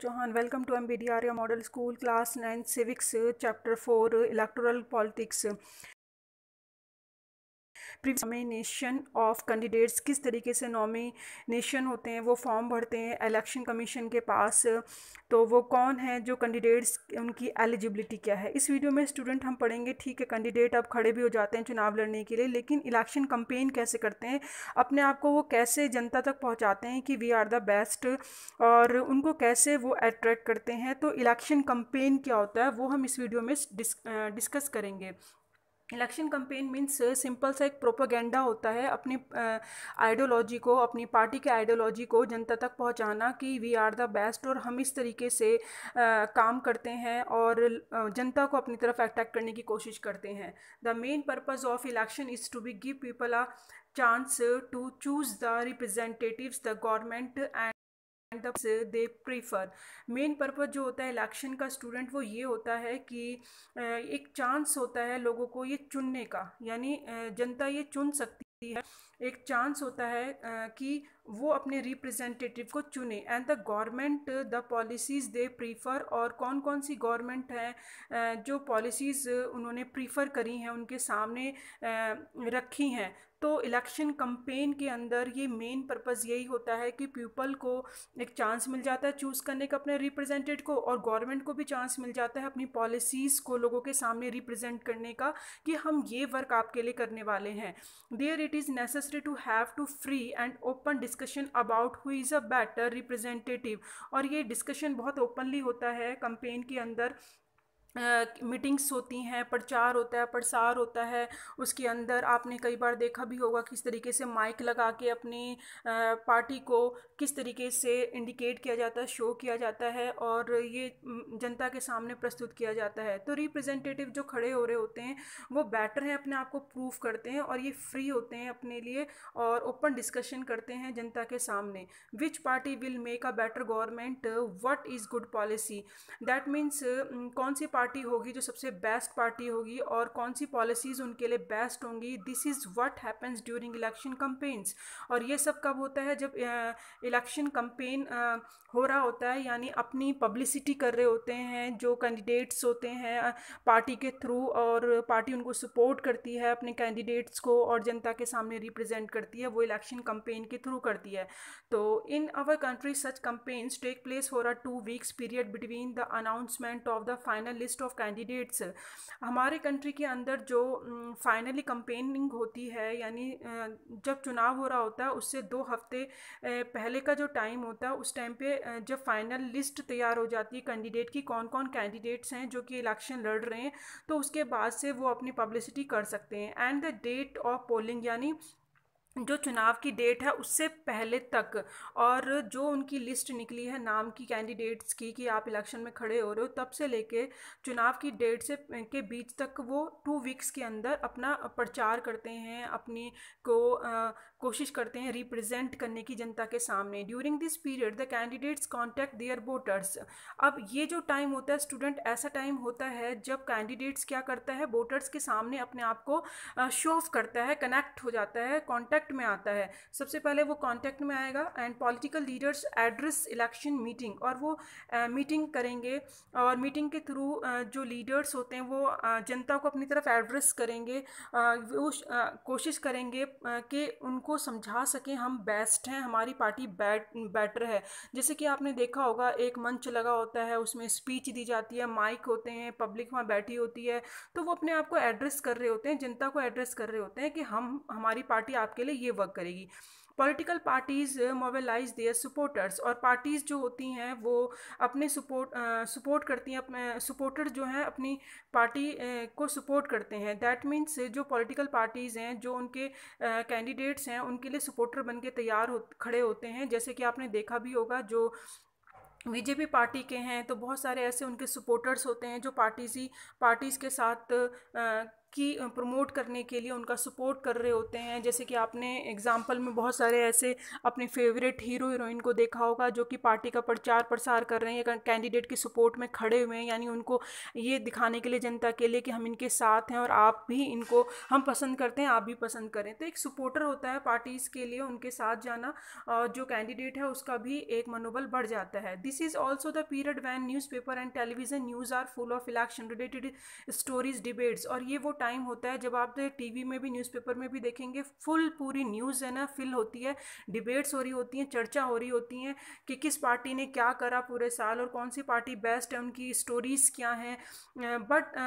Chauhan welcome to M B D Arya model school class nine civics chapter four electoral politics previous nomination of candidates किस तरीके से nomination होते हैं वो form भरते हैं इलेक्शन कमीशन के पास तो वो कौन है जो कैंडिडेट्स उनकी एलिजिबिलिटी क्या है इस वीडियो में स्टूडेंट हम पढ़ेंगे ठीक है कैंडिडेट अब खड़े भी हो जाते हैं चुनाव लड़ने के लिए लेकिन इलेक्शन कंपेन कैसे करते हैं अपने आप को वो कैसे जनता तक पहुँचाते हैं कि वी आर द बेस्ट और उनको कैसे वो अट्रैक्ट करते हैं तो इलेक्शन कंपेन क्या होता है वो हम इस वीडियो में डिस्कस करेंगे इलेक्शन कंपेन मीन्स सिंपल सा एक प्रोपोगेंडा होता है अपनी आइडियोलॉजी को अपनी पार्टी के आइडियोलॉजी को जनता तक पहुंचाना कि वी आर द बेस्ट और हम इस तरीके से आ, काम करते हैं और जनता को अपनी तरफ अट्रैक्ट करने की कोशिश करते हैं the main purpose of election is to be give people a chance to choose the representative the government and they prefer main purpose जो होता है इलेक्शन का स्टूडेंट वो ये होता है कि एक चांस होता है लोगों को ये चुनने का यानी जनता ये चुन सकती है एक चांस होता है कि वो अपने रिप्रेजेंटेटिव को चुने and the government the policies they prefer और कौन कौन सी गवर्नमेंट हैं जो पॉलिसीज़ उन्होंने प्रीफर करी हैं उनके सामने रखी हैं तो इलेक्शन कंपेन के अंदर ये मेन पर्पज़ यही होता है कि पीपल को एक चांस मिल जाता है चूज़ करने का अपने रिप्रेजेंटेट को और गवर्नमेंट को भी चांस मिल जाता है अपनी पॉलिसीज़ को लोगों के सामने रिप्रेजेंट करने का कि हम ये वर्क आपके लिए करने वाले हैं there it is necessary to have to free and open disc discussion about who is a better representative और ये डिस्कशन बहुत ओपनली होता है कंपेन के अंदर मीटिंग्स होती हैं प्रचार होता है प्रसार होता है उसके अंदर आपने कई बार देखा भी होगा किस तरीके से माइक लगा के अपनी पार्टी को किस तरीके से इंडिकेट किया जाता है शो किया जाता है और ये जनता के सामने प्रस्तुत किया जाता है तो रिप्रेजेंटेटिव जो खड़े हो रहे होते हैं वो बेटर हैं अपने आप को प्रूव करते हैं और ये फ्री होते हैं अपने लिए और ओपन डिस्कशन करते हैं जनता के सामने which party will make a better government what is good policy that means कौन सी पार्टी पार्टी होगी जो सबसे बेस्ट पार्टी होगी और कौन सी पॉलिसीज़ उनके लिए बेस्ट होंगी this is what happens during election campaigns और ये सब कब होता है जब इलेक्शन कंपेन हो रहा होता है यानी अपनी पब्लिसिटी कर रहे होते हैं जो कैंडिडेट्स होते हैं पार्टी के थ्रू और पार्टी उनको सपोर्ट करती है अपने कैंडिडेट्स को और जनता के सामने रिप्रेजेंट करती है वो इलेक्शन कंपेन के थ्रू करती है तो in our country such campaigns take place for a two weeks period between the announcement of the final list list of candidates हमारे कंट्री के अंदर जो फाइनली कंपेनिंग होती है यानी जब चुनाव हो रहा होता है उससे दो हफ्ते पहले का जो टाइम होता है उस टाइम पे जब फाइनल लिस्ट तैयार हो जाती है कैंडिडेट की कौन कौन कैंडिडेट्स हैं जो कि इलेक्शन लड़ रहे हैं तो उसके बाद से वो अपनी पब्लिसिटी कर सकते हैं and the date of polling यानी जो चुनाव की डेट है उससे पहले तक और जो उनकी लिस्ट निकली है नाम की कैंडिडेट्स की कि आप इलेक्शन में खड़े हो रहे हो तब से लेके चुनाव की डेट से के बीच तक वो टू वीक्स के अंदर अपना प्रचार करते हैं अपनी को कोशिश करते हैं रिप्रेजेंट करने की जनता के सामने during this period the candidates contact their voters अब ये जो टाइम होता है स्टूडेंट ऐसा टाइम होता है जब कैंडिडेट्स क्या करता है वोटर्स के सामने अपने आप को शो ऑफ करता है कनेक्ट हो जाता है कॉन्टैक्ट में आता है सबसे पहले वो कॉन्टैक्ट में आएगा and political leaders address election meeting और वो मीटिंग करेंगे और मीटिंग के थ्रू जो लीडर्स होते हैं वो जनता को अपनी तरफ एड्रेस करेंगे वो कोशिश करेंगे कि उनको समझा सकें हम बेस्ट हैं हमारी पार्टी बैट बेटर है जैसे कि आपने देखा होगा एक मंच लगा होता है उसमें स्पीच दी जाती है माइक होते हैं पब्लिक वहाँ बैठी होती है तो वो अपने आप को एड्रेस कर रहे होते हैं जनता को एड्रेस कर रहे होते हैं कि हम हमारी पार्टी आपके लिए ये वर्क करेगी political parties mobilise their supporters और पार्टीज़ जो होती हैं वो अपने सपोर्ट सपोर्ट uh, करती हैं अपने सपोर्टर जो हैं अपनी पार्टी uh, को सपोर्ट करते हैं दैट मीन्स जो पॉलिटिकल पार्टीज़ हैं जो उनके कैंडिडेट्स uh, हैं उनके लिए सपोर्टर बन के तैयार हो खड़े होते हैं जैसे कि आपने देखा भी होगा जो बीजेपी पार्टी के हैं तो बहुत सारे ऐसे उनके सपोर्टर्स होते हैं जो पार्टीज़ी पार्टीज़ के साथ आ, की प्रमोट करने के लिए उनका सपोर्ट कर रहे होते हैं जैसे कि आपने एग्जाम्पल में बहुत सारे ऐसे अपने फेवरेट हीरो हीरोइन को देखा होगा जो कि पार्टी का प्रचार प्रसार कर रहे हैं कैंडिडेट के सपोर्ट में खड़े हुए हैं यानी उनको ये दिखाने के लिए जनता के लिए कि हम इनके साथ हैं और आप भी इनको हम पसंद करते हैं आप भी पसंद करें तो एक सपोर्टर होता है पार्टीज़ के लिए उनके साथ जाना और जो कैंडिडेट है उसका भी एक मनोबल बढ़ जाता है this is also the period when newspaper and television news are full of election related stories debates और ये वो टाइम होता है जब आप टीवी तो में भी न्यूज़पेपर में भी देखेंगे फुल पूरी न्यूज़ है ना फिल होती है डिबेट्स हो रही होती हैं चर्चा हो रही होती हैं कि किस पार्टी ने क्या करा पूरे साल और कौन सी पार्टी बेस्ट है उनकी स्टोरीज़ क्या हैं but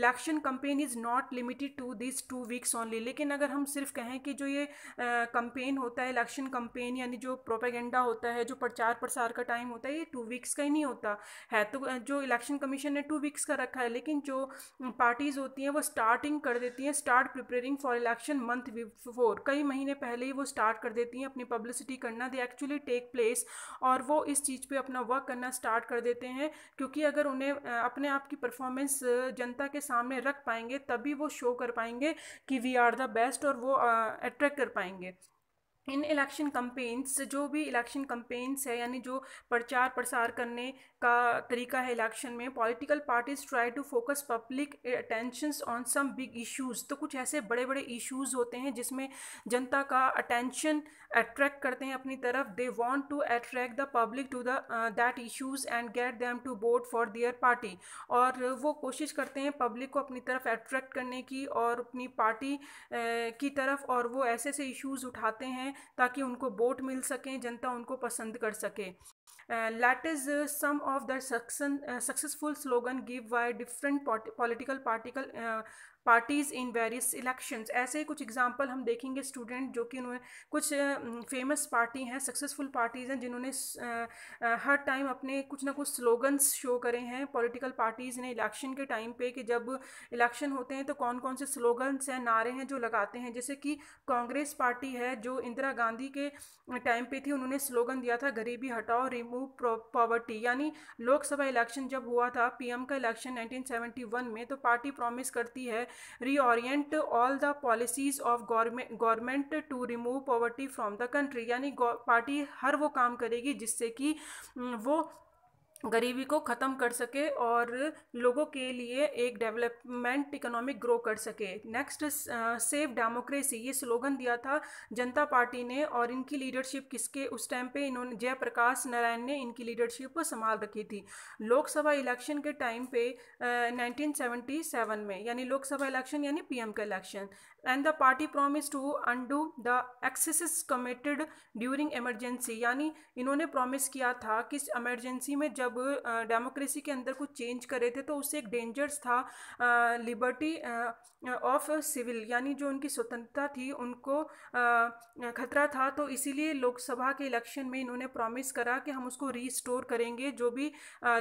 election campaign is not limited to this two weeks only लेकिन अगर हम सिर्फ कहें कि जो ये कंपेन uh, होता है इलेक्शन कंपेन यानी जो प्रोपेगेंडा होता है जो प्रचार प्रसार का टाइम होता है ये टू वीक्स का ही नहीं होता है तो जो इलेक्शन कमीशन ने टू वीक्स का रखा है लेकिन जो पार्टीज़ होती हैं वो स्टार्ट स्टार्टिंग कर देती हैं start preparing for election month before कई महीने पहले ही वो स्टार्ट कर देती हैं अपनी पब्लिसिटी करना दे एक्चुअली टेक प्लेस और वो इस चीज़ पे अपना वर्क करना स्टार्ट कर देते हैं क्योंकि अगर उन्हें अपने आप की परफॉर्मेंस जनता के सामने रख पाएंगे तभी वो शो कर पाएंगे कि वी आर द बेस्ट और वो अट्रैक्ट कर पाएंगे इन इलेक्शन कम्पेन्स जो भी इलेक्शन कम्पेन्स है यानी जो प्रचार प्रसार करने का तरीका है इलेक्शन में political parties try to focus public attention on some big issues तो कुछ ऐसे बड़े बड़े इश्यूज होते हैं जिसमें जनता का अटेंशन अट्रैक्ट करते हैं अपनी तरफ they want to attract the public to the that issues and get them to vote for their party और वो कोशिश करते हैं पब्लिक को अपनी तरफ अट्रैक्ट करने की और अपनी पार्टी uh, की तरफ और वो ऐसे ऐसे इशूज़ उठाते हैं ताकि उनको वोट मिल सकें जनता उनको पसंद कर सके let that is uh, some of the success, uh, successful slogan give by different political uh, parties in various elections ऐसे कुछ एग्जाम्पल हम देखेंगे स्टूडेंट जो कि उन्होंने कुछ फेमस uh, पार्टी हैं सक्सेसफुल पार्टीज़ हैं जिन्होंने uh, uh, हर टाइम अपने कुछ ना कुछ स्लोगन्स शो करे हैं पॉलिटिकल पार्टीज़ ने इलेक्शन के टाइम पे कि जब इलेक्शन होते हैं तो कौन कौन से स्लोगन्स हैं नारे हैं जो लगाते हैं जैसे कि कांग्रेस पार्टी है जो इंदिरा गांधी के टाइम पे थी उन्होंने स्लोगन दिया था गरीबी हटाओ रिमूव पॉवर्टी यानी लोकसभा इलेक्शन जब हुआ था पीएम का इलेक्शन 1971 में तो पार्टी प्रॉमिस करती है reorient all the policies of government to remove poverty from the country यानी पार्टी हर वो काम करेगी जिससे कि वो गरीबी को ख़त्म कर सके और लोगों के लिए एक डेवलपमेंट इकोनॉमिक ग्रो कर सके नेक्स्ट सेव डेमोक्रेसी ये स्लोगन दिया था जनता पार्टी ने और इनकी लीडरशिप किसके उस टाइम पे इन्होंने जयप्रकाश नारायण ने इनकी लीडरशिप को संभाल रखी थी लोकसभा इलेक्शन के टाइम पे नाइनटीन uh, में यानी लोकसभा इलेक्शन यानी पी का election and the party promise to undo the excesses committed during emergency यानी इन्होंने प्रोमिस किया था कि एमरजेंसी में जब डेमोक्रेसी के अंदर कुछ चेंज करे थे तो उससे एक डेंजर्स था लिबर्टी ऑफ सिविल यानी जो उनकी स्वतंत्रता थी उनको खतरा था तो इसीलिए लोकसभा के इलेक्शन में इन्होंने प्रॉमिस करा कि हम उसको रिस्टोर करेंगे जो भी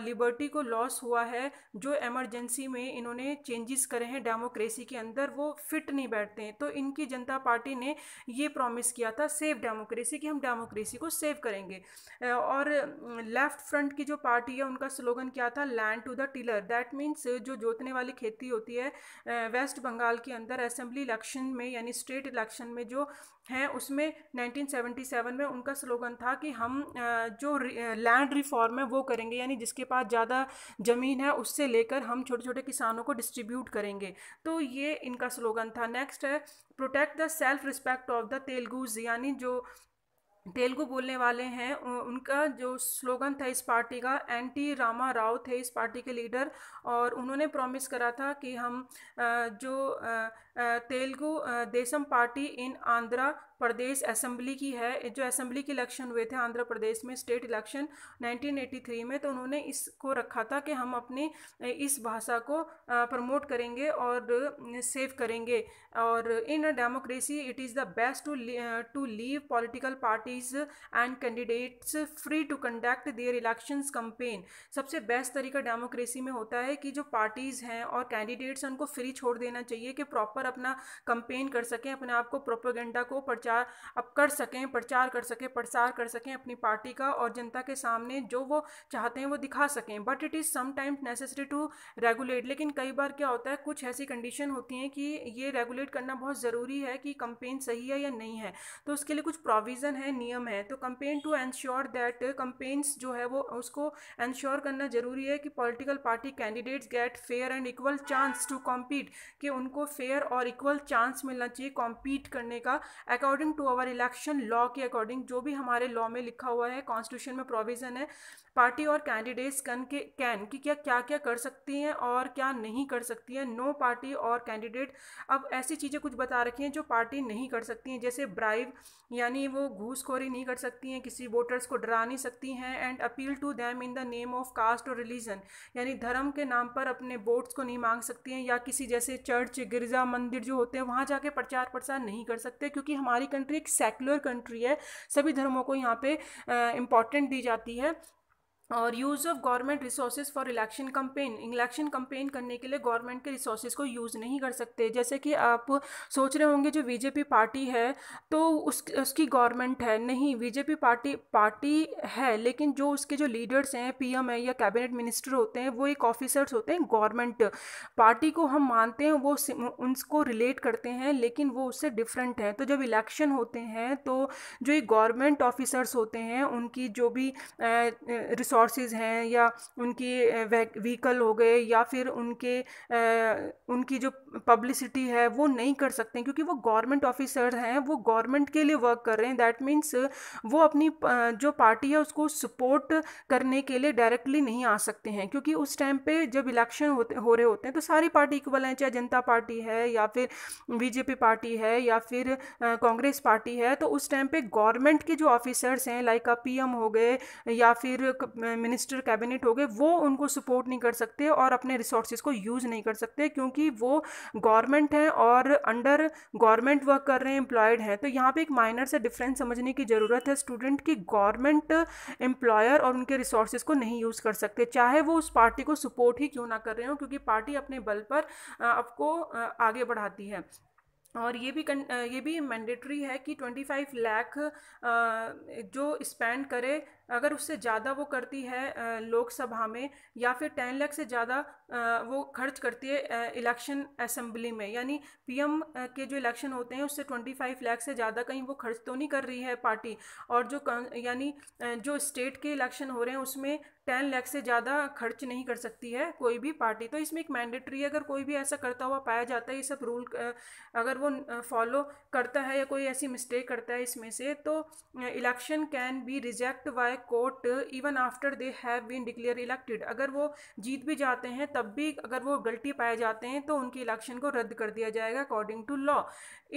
लिबर्टी को लॉस हुआ है जो एमरजेंसी में इन्होंने चेंजेस करे हैं डेमोक्रेसी के अंदर वो फिट नहीं बैठ करते हैं तो इनकी जनता पार्टी ने ये प्रॉमिस किया था सेव डेमोक्रेसी कि हम डेमोक्रेसी को सेव करेंगे और लेफ्ट फ्रंट की जो पार्टी है उनका स्लोगन क्या था land to the tiller that means जो जोतने वाली खेती होती है वेस्ट बंगाल के अंदर असेंबली इलेक्शन में यानी स्टेट इलेक्शन में जो है उसमें 1977 में उनका स्लोगन था कि हम जो लैंड रिफॉर्म है वो करेंगे यानी जिसके पास ज़्यादा ज़मीन है उससे लेकर हम छोटे छोटे किसानों को डिस्ट्रीब्यूट करेंगे तो ये इनका स्लोगन था नेक्स्ट नेक्स्ट है protect the self respect of the Telugus यानी जो तेलुगु बोलने वाले हैं उनका जो स्लोगन था इस पार्टी का एंटी रामा राव थे इस पार्टी के लीडर और उन्होंने प्रॉमिस करा था कि हम जो Telugu Desam party in Andhra Pradesh assembly की है जो असेंबली के इलेक्शन हुए थे आंध्र प्रदेश में स्टेट इलेक्शन 1983 में तो उन्होंने इसको रखा था कि हम अपने इस भाषा को प्रमोट करेंगे और सेव करेंगे और in a democracy it is the best to to leave political parties and candidates free to conduct their election campaign सबसे बेस्ट तरीका डेमोक्रेसी में होता है कि जो पार्टीज़ हैं और कैंडिडेट्स उनको फ्री छोड़ देना चाहिए कि प्रॉपर अपना कंपेन कर सकें अपने आप को प्रोपोगेंडा को परचेज प्रचार अब कर सकें प्रचार कर सकें प्रसार कर सकें अपनी पार्टी का और जनता के सामने जो वो चाहते हैं वो दिखा सकें but it is sometimes necessary to regulate लेकिन कई बार क्या होता है कुछ ऐसी कंडीशन होती हैं कि ये रेगुलेट करना बहुत ज़रूरी है कि कंपेन सही है या नहीं है तो उसके लिए कुछ प्रोविज़न है नियम है तो campaign to ensure that campaigns जो है वो उसको एंश्योर करना ज़रूरी है कि political party candidates get fair and equal chance to compete कि उनको फेयर और इक्वल चांस मिलना चाहिए कॉम्पीट करने का according according to our election law के अकॉर्डिंग जो भी हमारे लॉ में लिखा हुआ है कॉन्स्टिट्यूशन में प्रोविज़न है पार्टी और कैंडिडेट्स कन के कैन कि क्या क्या क्या कर सकती हैं और क्या नहीं कर सकती हैं नो पार्टी और कैंडिडेट अब ऐसी चीज़ें कुछ बता रखी हैं जो पार्टी नहीं कर सकती हैं जैसे ब्राइव यानी वो घूसखोरी नहीं कर सकती हैं किसी वोटर्स को डरा नहीं सकती हैं and appeal to them in the name of caste और रिलीजन यानी धर्म के नाम पर अपने वोट्स को नहीं मांग सकती हैं या किसी जैसे चर्च गिरजा मंदिर जो होते हैं वहाँ जाके प्रचार प्रसार नहीं कर सकते क्योंकि हमारी हमारी कंट्री एक सेकुलर कंट्री है सभी धर्मों को यहाँ पे इम्पॉर्टेंट दी जाती है और use of government resources for election campaign election campaign करने के लिए गवर्नमेंट के रिसोर्सेज को यूज़ नहीं कर सकते जैसे कि आप सोच रहे होंगे जो बीजेपी पार्टी है तो उस उसकी गवर्नमेंट है नहीं बीजेपी पार्टी पार्टी है लेकिन जो उसके जो लीडर्स हैं पीएम है या कैबिनेट मिनिस्टर होते हैं वो एक ऑफिसर्स होते हैं गवर्नमेंट पार्टी को हम मानते हैं वो उनको रिलेट करते हैं लेकिन वो उससे डिफरेंट है तो जब इलेक्शन होते हैं तो जो ये गवर्नमेंट ऑफिसर्स होते हैं उनकी जो भी रिसोर्स रिसोर्सेज हैं या उनकी व्हीकल हो गए या फिर उनके उनकी जो पब्लिसिटी है वो नहीं कर सकते क्योंकि वो गवर्नमेंट ऑफिसर हैं वो गवर्नमेंट के लिए वर्क कर रहे हैं दैट मीन्स वो अपनी जो पार्टी है उसको सपोर्ट करने के लिए डायरेक्टली नहीं आ सकते हैं क्योंकि उस टाइम पे जब इलेक्शन होते हो रहे होते हैं तो सारी पार्टी इक्वल हैं चाहे जनता पार्टी है या फिर बीजेपी पार्टी है या फिर कांग्रेस पार्टी है तो उस टाइम पे गवर्नमेंट के जो ऑफिसर्स हैं लाइक पीएम हो गए या फिर मिनिस्टर कैबिनेट हो गए वो उनको सपोर्ट नहीं कर सकते और अपने रिसोर्सेज को यूज़ नहीं कर सकते क्योंकि वो गवर्नमेंट हैं और अंडर गवर्नमेंट वर्क कर रहे हैं एम्प्लॉयड हैं तो यहाँ पे एक माइनर से डिफरेंस समझने की ज़रूरत है स्टूडेंट की गवर्नमेंट एम्प्लॉयर और उनके रिसोर्स को नहीं यूज़ कर सकते चाहे वो उस पार्टी को सपोर्ट ही क्यों ना कर रहे हो क्योंकि पार्टी अपने बल पर आपको आगे बढ़ाती है और ये भी ये भी मैंडेटरी है कि 25 लाख जो स्पेंड करे अगर उससे ज़्यादा वो करती है लोकसभा में या फिर टेन लाख से ज़्यादा वो खर्च करती है इलेक्शन असम्बली में यानी पीएम के जो इलेक्शन होते हैं उससे ट्वेंटी फाइव लैख से ज़्यादा कहीं वो खर्च तो नहीं कर रही है पार्टी और जो यानी जो स्टेट के इलेक्शन हो रहे हैं उसमें टेन लाख से ज़्यादा खर्च नहीं कर सकती है कोई भी पार्टी तो इसमें एक मैंडेटरी अगर कोई भी ऐसा करता हुआ पाया जाता है ये सब रूल अगर वो फॉलो करता है या कोई ऐसी मिस्टेक करता है इसमें से तो election can be reject by court even after they have been declare elected अगर वो जीत भी जाते हैं तब भी अगर वो गलती पाए जाते हैं तो उनकी इलेक्शन को रद्द कर दिया जाएगा according to law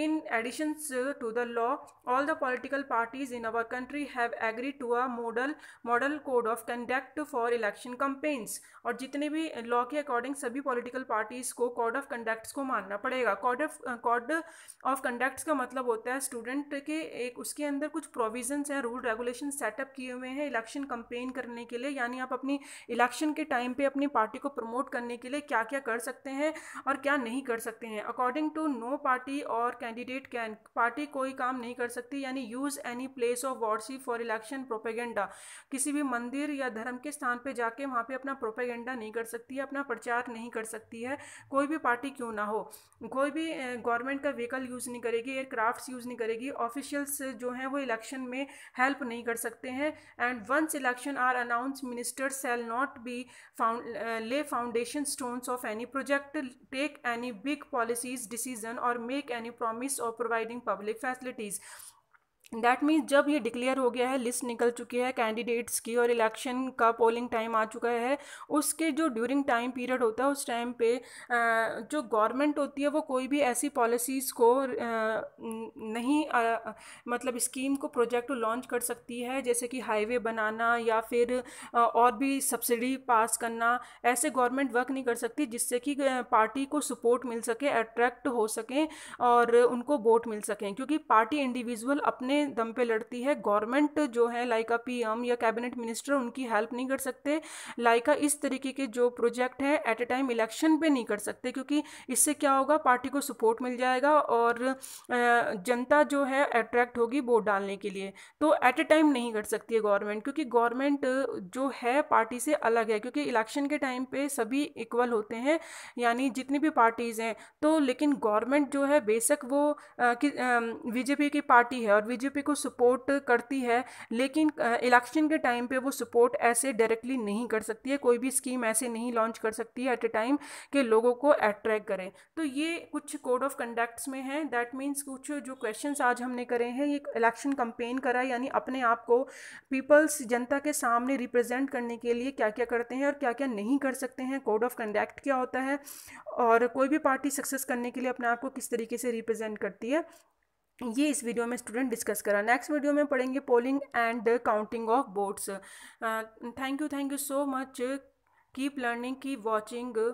in addition to the law all the political parties in our country have agree to a model model code of conduct for election campaigns और जितने भी लॉ के अकॉर्डिंग सभी पॉलिटिकल पार्टीज़ को code of conducts को मानना पड़ेगा code of code of conducts का मतलब होता है स्टूडेंट के एक उसके अंदर कुछ प्रोविजंस हैं रूल रेगुलेशन सेटअप किए हुए रहे हैं इलेक्शन कंपेन करने के लिए यानी आप अपनी इलेक्शन के टाइम पे अपनी पार्टी को प्रमोट करने के लिए क्या क्या कर सकते हैं और क्या नहीं कर सकते हैं अकॉर्डिंग टू नो पार्टी और कैंडिडेट कैन पार्टी कोई काम नहीं कर सकती यानी use any place of worship for election propaganda किसी भी मंदिर या धर्म के स्थान पर जाके वहाँ पर अपना प्रोपेगेंडा नहीं कर सकती है अपना प्रचार नहीं कर सकती है कोई भी पार्टी क्यों ना हो कोई भी गवर्नमेंट का व्हीकल यूज़ नहीं करेगी एयरक्राफ्ट यूज़ नहीं करेगी ऑफिशियल्स जो हैं वो इलेक्शन में हेल्प नहीं कर सकते हैं and once election are announced ministers shall not be found uh, lay foundation stones of any project take any big policies decision or make any promise of providing public facilities that means जब ये declare हो गया है list निकल चुकी है candidates की और इलेक्शन का पोलिंग टाइम आ चुका है उसके जो ड्यूरिंग टाइम पीरियड होता है उस टाइम पे जो गवर्नमेंट होती है वो कोई भी ऐसी पॉलिसीज़ को नहीं मतलब स्कीम को प्रोजेक्ट लॉन्च कर सकती है जैसे कि हाईवे बनाना या फिर और भी सब्सिडी पास करना ऐसे गवर्नमेंट वर्क नहीं कर सकती जिससे कि पार्टी को सपोर्ट मिल सके अट्रैक्ट हो सकें और उनको वोट मिल सकें क्योंकि पार्टी इंडिविजुअल अपने अपने दम पे लड़ती है गवर्नमेंट जो है लाइका पीएम या कैबिनेट मिनिस्टर उनकी हेल्प नहीं कर सकते लाइका इस तरीके के जो प्रोजेक्ट है एट ए टाइम इलेक्शन पे नहीं कर सकते क्योंकि इससे क्या होगा पार्टी को सपोर्ट मिल जाएगा और जनता जो है अट्रैक्ट होगी वोट डालने के लिए तो एट ए टाइम नहीं कर सकती है गवर्नमेंट क्योंकि गवर्नमेंट जो है पार्टी से अलग है क्योंकि इलेक्शन के टाइम पे सभी इक्वल होते हैं यानी जितनी भी पार्टीज़ हैं तो लेकिन गवर्नमेंट जो है बेशक वो बीजेपी की पार्टी है और बीजेपी बीजेपी को सपोर्ट करती है लेकिन इलेक्शन के टाइम पे वो सपोर्ट ऐसे डायरेक्टली नहीं कर सकती है कोई भी स्कीम ऐसे नहीं लॉन्च कर सकती है एट ए टाइम के लोगों को अट्रैक्ट करें तो ये कुछ कोड ऑफ कंडक्ट्स में है दैट मीन्स कुछ जो क्वेश्चन आज हमने करे हैं ये इलेक्शन कंपेन करा यानी अपने आप को पीपल्स जनता के सामने रिप्रेजेंट करने के लिए क्या क्या करते हैं और क्या क्या नहीं कर सकते हैं कोड ऑफ कंडक्ट क्या होता है और कोई भी पार्टी सक्सेस करने के लिए अपने आप को किस तरीके से रिप्रेजेंट करती है ये इस वीडियो में स्टूडेंट डिस्कस करा नेक्स्ट वीडियो में पढ़ेंगे polling and the counting of votes thank you thank you so much keep learning keep watching